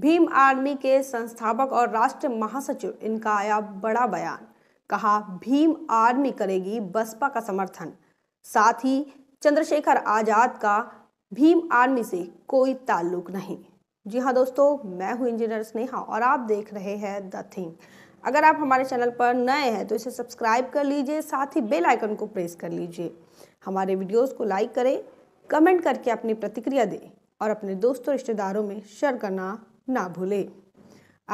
Bhim army के संस्थापक और राष्ट्र महासचिव इनका आया बड़ा बयान कहा भीम आर्मी करेगी बसपा का समर्थन साथ ही चंद्रशेखर आजाद का भीम आर्मी से कोई ताल्लुक नहीं जी हाँ दोस्तों मैं हूँ इंजीनियर स्नेहा और आप देख रहे हैं द थिंग अगर आप हमारे चैनल पर नए हैं तो इसे सब्सक्राइब कर लीजिए साथ ही बेल आइकन को प्रेस कर लीजिए हमारे वीडियोस को लाइक करें कमेंट करके अपनी प्रतिक्रिया दें और अपने दोस्तों रिश्तेदारों में शेयर करना ना भूले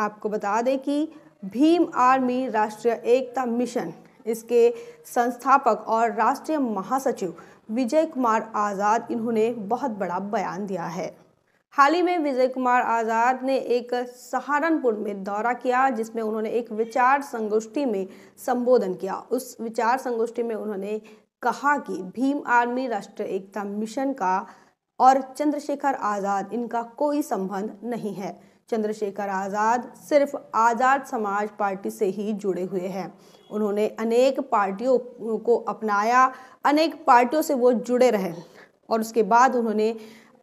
आपको बता दें कि भीम आर्मी राष्ट्रीय एकता मिशन इसके संस्थापक और राष्ट्रीय महासचिव विजय कुमार आज़ाद इन्होंने बहुत बड़ा बयान दिया है हाल ही में विजय कुमार आज़ाद ने एक सहारनपुर में दौरा किया जिसमें उन्होंने एक विचार संगोष्ठी में संबोधन किया उस विचार संगोष्ठी में उन्होंने कहा कि भीम आर्मी राष्ट्रीय एकता मिशन का और चंद्रशेखर आज़ाद इनका कोई संबंध नहीं है चंद्रशेखर आज़ाद सिर्फ आज़ाद समाज पार्टी से ही जुड़े हुए हैं उन्होंने अनेक पार्टियों को अपनाया अनेक पार्टियों से वो जुड़े रहे और उसके बाद उन्होंने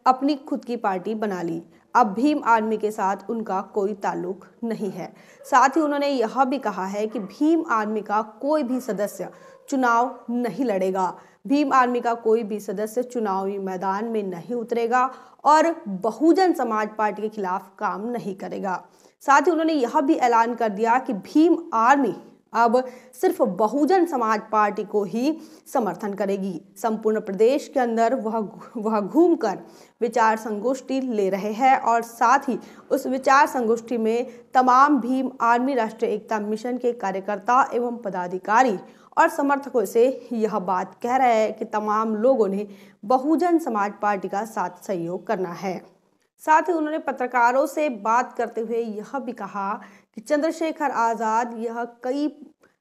अपनी खुद की पार्टी बना ली अब भीम आर्मी के साथ उनका कोई ताल्लुक नहीं है साथ ही उन्होंने यह भी कहा है कि भीम आर्मी का कोई भी सदस्य चुनाव नहीं लड़ेगा भीम आर्मी का कोई भी सदस्य चुनावी मैदान में नहीं उतरेगा और बहुजन समाज पार्टी के खिलाफ काम नहीं करेगा साथ ही उन्होंने यह भी ऐलान कर दिया कि भीम आर्मी अब सिर्फ बहुजन समाज पार्टी को ही समर्थन करेगी संपूर्ण प्रदेश के अंदर वह वह घूमकर विचार संगोष्ठी ले रहे हैं और साथ ही उस विचार संगोष्ठी में तमाम भीम आर्मी राष्ट्रीय एकता मिशन के कार्यकर्ता एवं पदाधिकारी और समर्थकों से यह बात कह रहे हैं कि तमाम लोगों ने बहुजन समाज पार्टी का साथ सहयोग करना है साथ ही उन्होंने पत्रकारों से बात करते हुए यह भी कहा कि चंद्रशेखर आज़ाद यह कई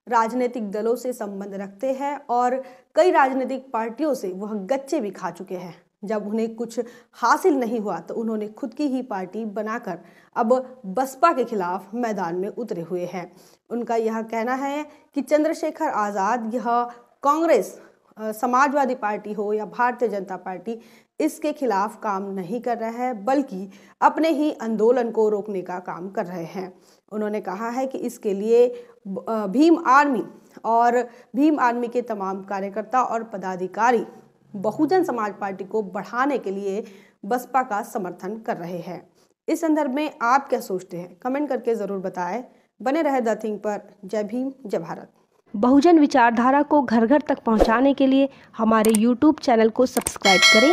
राजनीतिक दलों से संबंध रखते हैं और कई राजनीतिक पार्टियों से वह गच्चे भी खा चुके हैं जब उन्हें कुछ हासिल नहीं हुआ तो उन्होंने खुद की ही पार्टी बनाकर अब बसपा के खिलाफ मैदान में उतरे हुए हैं उनका यह कहना है कि चंद्रशेखर आज़ाद यह कांग्रेस समाजवादी पार्टी हो या भारतीय जनता पार्टी इसके खिलाफ काम नहीं कर रहा है बल्कि अपने ही आंदोलन को रोकने का काम कर रहे हैं उन्होंने कहा है कि इसके लिए भीम आर्मी और भीम आर्मी के तमाम कार्यकर्ता और पदाधिकारी बहुजन समाज पार्टी को बढ़ाने के लिए बसपा का समर्थन कर रहे हैं इस संदर्भ में आप क्या सोचते हैं कमेंट करके ज़रूर बताएं बने रहे द थिंग पर जय भीम जय भारत बहुजन विचारधारा को घर घर तक पहुंचाने के लिए हमारे YouTube चैनल को सब्सक्राइब करें